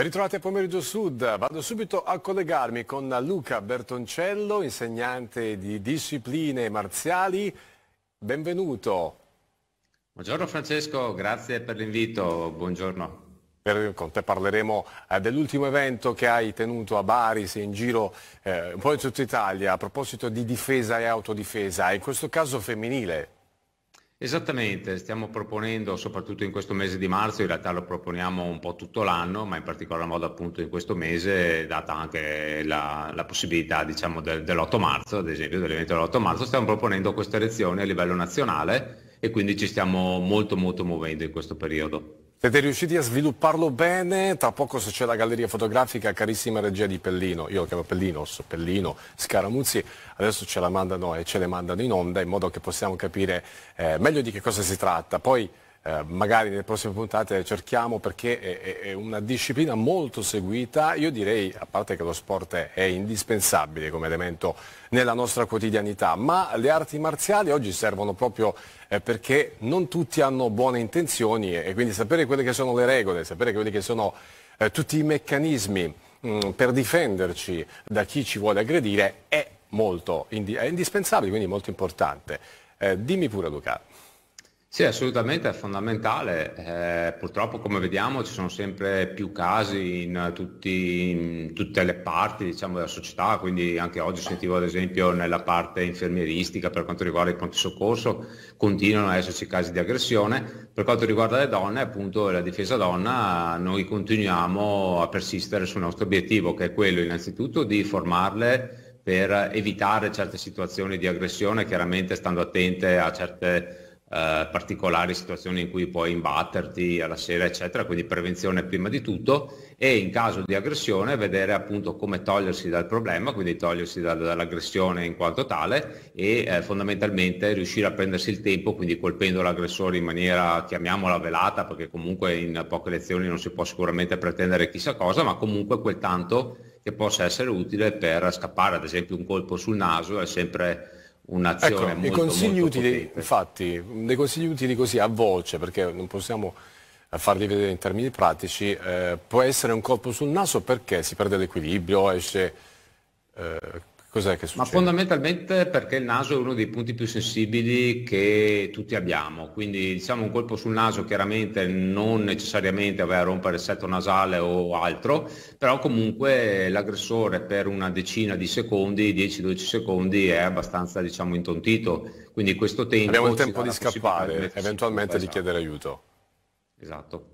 Ben ritrovati a Pomeriggio Sud, vado subito a collegarmi con Luca Bertoncello, insegnante di discipline marziali. Benvenuto. Buongiorno Francesco, grazie per l'invito, buongiorno. Per, con te parleremo eh, dell'ultimo evento che hai tenuto a Bari, sei in giro eh, un po' in tutta Italia, a proposito di difesa e autodifesa, in questo caso femminile. Esattamente, stiamo proponendo soprattutto in questo mese di marzo, in realtà lo proponiamo un po' tutto l'anno, ma in particolar modo appunto in questo mese, data anche la, la possibilità diciamo, del, dell'8 marzo, ad esempio dell'evento dell'8 marzo, stiamo proponendo questa lezioni a livello nazionale e quindi ci stiamo molto molto muovendo in questo periodo. Siete riusciti a svilupparlo bene, tra poco se c'è la galleria fotografica, carissima regia di Pellino, io lo chiamo Pellino, Osso Pellino, Scaramuzzi, adesso ce la mandano e ce le mandano in onda in modo che possiamo capire eh, meglio di che cosa si tratta. Poi eh, magari nelle prossime puntate cerchiamo perché è, è, una disciplina molto seguita, io direi, a parte che lo sport è indispensabile come elemento nella nostra quotidianità, ma le arti marziali oggi servono proprio eh, perché non tutti hanno buone intenzioni e quindi sapere quelle che sono le regole, sapere quelli che sono eh, tutti i meccanismi mh, mm, per difenderci da chi ci vuole aggredire è molto indi è indispensabile, quindi molto importante. Eh, dimmi pure Luca. Sì, assolutamente è fondamentale. Eh, purtroppo, come vediamo, ci sono sempre più casi in, tutti, in tutte le parti diciamo, della società, quindi anche oggi sentivo ad esempio nella parte infermieristica per quanto riguarda il pronto soccorso, continuano ad esserci casi di aggressione. Per quanto riguarda le donne, appunto la difesa donna, noi continuiamo a persistere sul nostro obiettivo, che è quello innanzitutto di formarle per evitare certe situazioni di aggressione, chiaramente stando attente a certe eh, particolari situazioni in cui puoi imbatterti alla sera, eccetera, quindi prevenzione prima di tutto e in caso di aggressione vedere appunto come togliersi dal problema, quindi togliersi da, dall'aggressione in quanto tale e eh, fondamentalmente riuscire a prendersi il tempo, quindi colpendo l'aggressore in maniera, chiamiamola velata, perché comunque in poche lezioni non si può sicuramente pretendere chissà cosa, ma comunque quel tanto che possa essere utile per scappare, ad esempio un colpo sul naso è sempre un'azione ecco, molto, consigli molto utili, potente. Infatti, dei consigli utili così a voce, perché non possiamo farli vedere in termini pratici, eh, può essere un colpo sul naso perché si perde l'equilibrio, esce... Eh, Cos'è che succede? Ma fondamentalmente perché il naso è uno dei punti più sensibili che tutti abbiamo, quindi diciamo un colpo sul naso chiaramente non necessariamente va a rompere il setto nasale o altro, però comunque l'aggressore per una decina di secondi, 10-12 secondi è abbastanza diciamo intontito, quindi questo tempo... Abbiamo il tempo di scappare, eventualmente di chiedere esatto. aiuto. Esatto.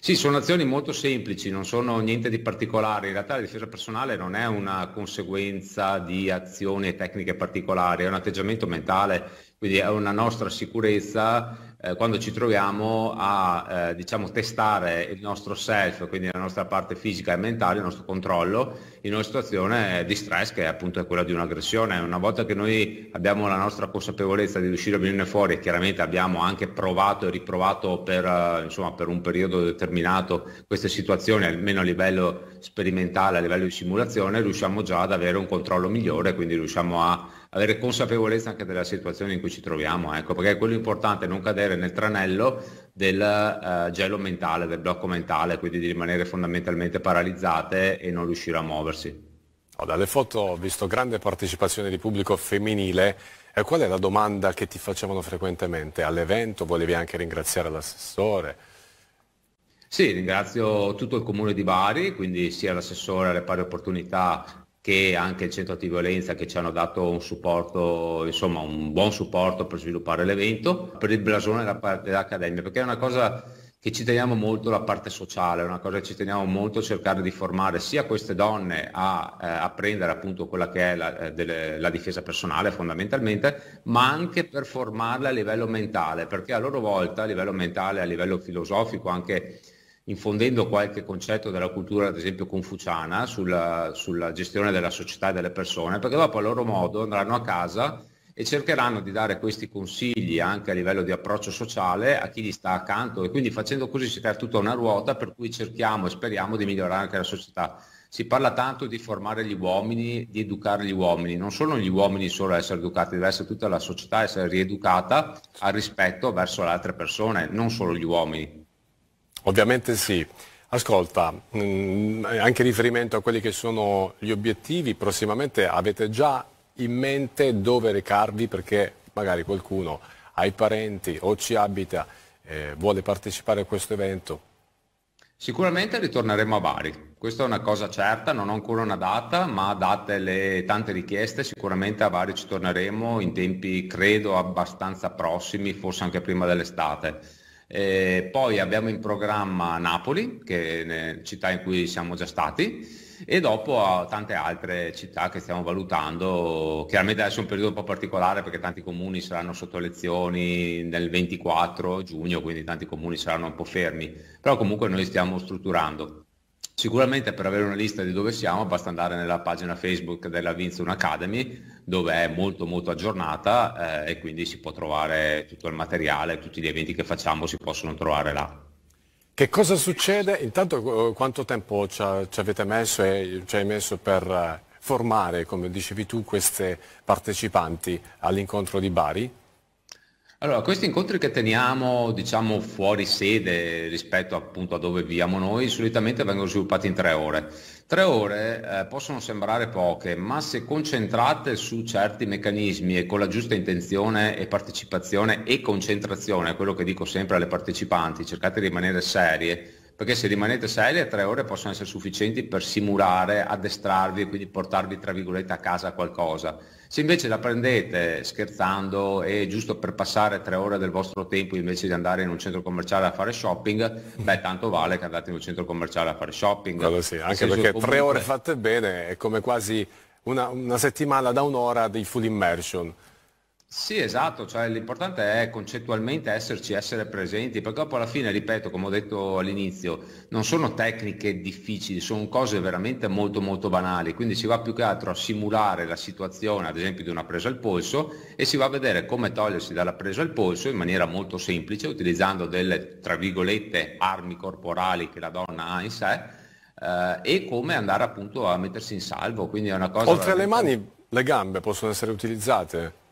Sì, sono azioni molto semplici, non sono niente di particolare. In realtà la difesa personale non è una conseguenza di azioni e tecniche particolari, è un atteggiamento mentale, quindi è una nostra sicurezza eh, quando ci troviamo a eh, diciamo, testare il nostro self, quindi la nostra parte fisica e mentale, il nostro controllo in una situazione di stress che appunto è quella di un'aggressione. Una volta che noi abbiamo la nostra consapevolezza di riuscire a venirne fuori e chiaramente abbiamo anche provato e riprovato per, eh, insomma, per un periodo determinato queste situazioni, almeno a livello sperimentale, a livello di simulazione, riusciamo già ad avere un controllo migliore, quindi riusciamo a avere consapevolezza anche della situazione in cui ci troviamo, ecco, perché è quello importante, non cadere nel tranello del uh, gelo mentale, del blocco mentale, quindi di rimanere fondamentalmente paralizzate e non riuscire a muoversi. Oh, dalle foto ho visto grande partecipazione di pubblico femminile, eh, qual è la domanda che ti facevano frequentemente all'evento? Volevi anche ringraziare l'assessore? Sì, ringrazio tutto il comune di Bari, quindi sia l'assessore alle pari opportunità che anche il centro antiviolenza che ci hanno dato un supporto, insomma un buon supporto per sviluppare l'evento, per il blasone da parte dell'Accademia, perché è una cosa che ci teniamo molto la parte sociale, è una cosa che ci teniamo molto cercare di formare sia queste donne a eh, apprendere appunto quella che è la, eh, delle, la, difesa personale fondamentalmente, ma anche per formarle a livello mentale, perché a loro volta a livello mentale, a livello filosofico anche infondendo qualche concetto della cultura, ad esempio confuciana, sulla, sulla gestione della società e delle persone, perché dopo a loro modo andranno a casa e cercheranno di dare questi consigli anche a livello di approccio sociale a chi gli sta accanto e quindi facendo così si crea tutta una ruota per cui cerchiamo e speriamo di migliorare anche la società. Si parla tanto di formare gli uomini, di educare gli uomini, non sono gli uomini solo a essere educati, deve essere tutta la società essere rieducata al rispetto verso le altre persone, non solo gli uomini. Ovviamente sì. Ascolta, mm, anche riferimento a quelli che sono gli obiettivi, prossimamente avete già in mente dove recarvi perché magari qualcuno ha i parenti o ci abita e eh, vuole partecipare a questo evento? Sicuramente ritorneremo a Bari, questa è una cosa certa, non ho ancora una data, ma date le tante richieste sicuramente a Bari ci torneremo in tempi credo abbastanza prossimi, forse anche prima dell'estate. Eh, poi abbiamo in programma Napoli, che è la città in cui siamo già stati, e dopo tante altre città che stiamo valutando. Chiaramente adesso è un periodo un po' particolare perché tanti comuni saranno sotto elezioni nel 24 giugno, quindi tanti comuni saranno un po' fermi, però comunque noi stiamo strutturando. Sicuramente per avere una lista di dove siamo basta andare nella pagina Facebook della Vinzun Academy dove è molto molto aggiornata eh, e quindi si può trovare tutto il materiale, tutti gli eventi che facciamo si possono trovare là. Che cosa succede? Intanto quanto tempo ci, avete messo e ci hai messo per eh, formare, come dicevi tu, queste partecipanti all'incontro di Bari? Allora, questi incontri che teniamo, diciamo, fuori sede rispetto appunto a dove viviamo noi, solitamente vengono sviluppati in tre ore. Tre ore eh, possono sembrare poche, ma se concentrate su certi meccanismi e con la giusta intenzione e partecipazione e concentrazione, quello che dico sempre alle partecipanti, cercate di rimanere serie, perché se rimanete seri le tre ore possono essere sufficienti per simulare, addestrarvi e quindi portarvi tra virgolette a casa qualcosa. Se invece la prendete scherzando e giusto per passare tre ore del vostro tempo invece di andare in un centro commerciale a fare shopping, beh tanto vale che andate in un centro commerciale a fare shopping. Quello sì, anche perché comunque... tre ore fatte bene è come quasi una, una settimana da un'ora di full immersion sì, esatto, cioè, l'importante è concettualmente esserci, essere presenti, perché dopo alla fine, ripeto, come ho detto all'inizio, non sono tecniche difficili, sono cose veramente molto molto banali, quindi si va più che altro a simulare la situazione, ad esempio, di una presa al polso e si va a vedere come togliersi dalla presa al polso in maniera molto semplice, utilizzando delle, tra virgolette, armi corporali che la donna ha in sé eh, e come andare appunto a mettersi in salvo. Quindi è una cosa... Oltre veramente... alle mani, le gambe possono essere utilizzate?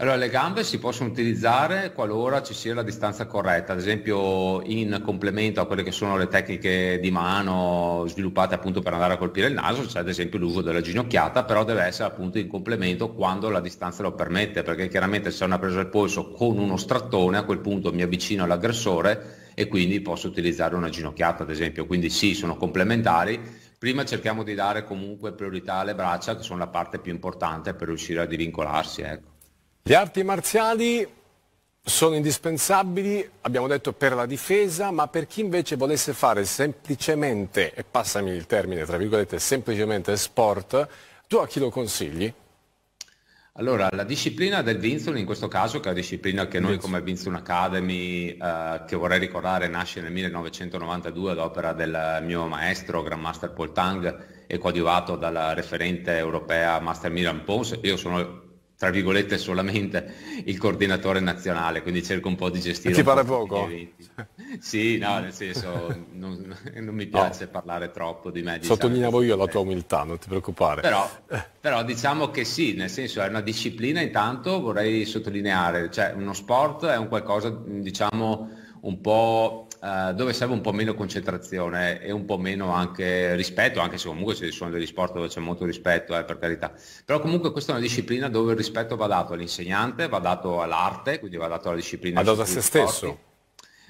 Allora, le gambe si possono utilizzare qualora ci sia la distanza corretta, ad esempio in complemento a quelle che sono le tecniche di mano sviluppate appunto per andare a colpire il naso, c'è cioè ad esempio l'uso della ginocchiata, però deve essere appunto in complemento quando la distanza lo permette, perché chiaramente se è una presa al polso con uno strattone a quel punto mi avvicino all'aggressore e quindi posso utilizzare una ginocchiata ad esempio, quindi sì, sono complementari, Prima cerchiamo di dare comunque priorità alle braccia, che sono la parte più importante per riuscire a divincolarsi. Ecco. Le arti marziali sono indispensabili, abbiamo detto, per la difesa, ma per chi invece volesse fare semplicemente, e passami il termine, tra virgolette, semplicemente sport, tu a chi lo consigli? Allora, la disciplina del Vinson, in questo caso, che è la disciplina che noi come Vinson Academy, eh, che vorrei ricordare, nasce nel 1992 ad opera del mio maestro, Grandmaster Paul Tang, e coadiuvato dalla referente europea Master Milan Pons. Io sono tra virgolette solamente il coordinatore nazionale, quindi cerco un po' di gestire... Ti pare poco? Sì, no, nel senso non, non mi piace no. parlare troppo di me. Diciamo. Sottolineavo io la tua umiltà, non ti preoccupare. Però, eh. però, diciamo che sì, nel senso è una disciplina intanto vorrei sottolineare, cioè uno sport è un qualcosa diciamo un po' Eh, dove serve un po' meno concentrazione e un po' meno anche rispetto, anche se comunque ci sono degli sport dove c'è molto rispetto, eh, per carità. Però comunque questa è una disciplina dove il rispetto va dato all'insegnante, va dato all'arte, quindi va dato alla disciplina. Va dato a se sporti. stesso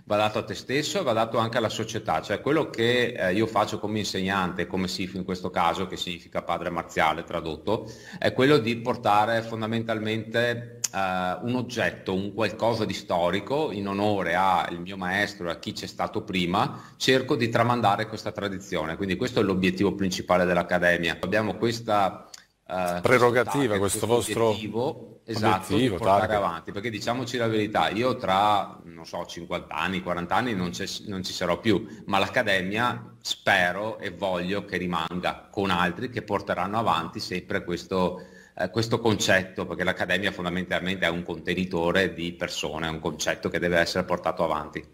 va dato a te stesso e va dato anche alla società, cioè quello che eh, io faccio come insegnante, come SIF in questo caso, che significa padre marziale tradotto, è quello di portare fondamentalmente eh, un oggetto, un qualcosa di storico in onore al mio maestro e a chi c'è stato prima, cerco di tramandare questa tradizione. Quindi questo è l'obiettivo principale dell'Accademia. Abbiamo questa eh, prerogativa, questo, questo vostro obiettivo, esatto, obiettivo, portare target. avanti, perché diciamoci la verità, io tra, non so, 50 anni, 40 anni non, non ci sarò più, ma l'Accademia spero e voglio che rimanga con altri che porteranno avanti sempre questo, eh, questo concetto, perché l'Accademia fondamentalmente è un contenitore di persone, è un concetto che deve essere portato avanti.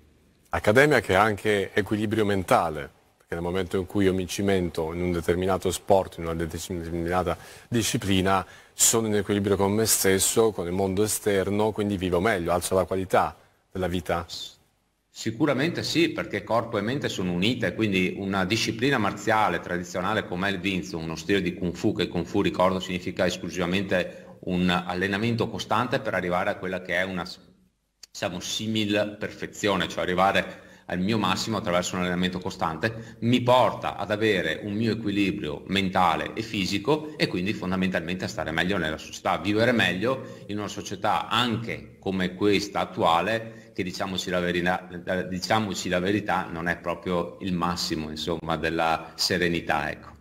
Accademia che è anche equilibrio mentale, perché nel momento in cui io mi cimento in un determinato sport, in una determinata disciplina, sono in equilibrio con me stesso, con il mondo esterno, quindi vivo meglio, alzo la qualità della vita. Sicuramente sì, perché corpo e mente sono unite, quindi una disciplina marziale tradizionale come il Vinzo, uno stile di Kung Fu, che Kung Fu ricordo significa esclusivamente un allenamento costante per arrivare a quella che è una diciamo, simil perfezione, cioè arrivare al mio massimo attraverso un allenamento costante, mi porta ad avere un mio equilibrio mentale e fisico e quindi fondamentalmente a stare meglio nella società, vivere meglio in una società anche come questa attuale che diciamoci la, verità, diciamoci la verità non è proprio il massimo insomma, della serenità. Ecco.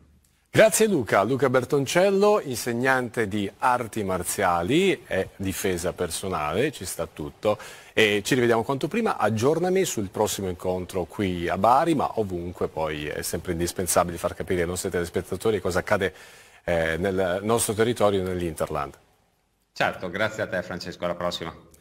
Grazie Luca. Luca Bertoncello, insegnante di arti marziali e difesa personale, ci sta tutto. E ci rivediamo quanto prima, aggiornami sul prossimo incontro qui a Bari, ma ovunque poi è sempre indispensabile far capire ai nostri telespettatori cosa accade eh, nel nostro territorio nell'Interland. Certo, grazie a te Francesco, alla prossima.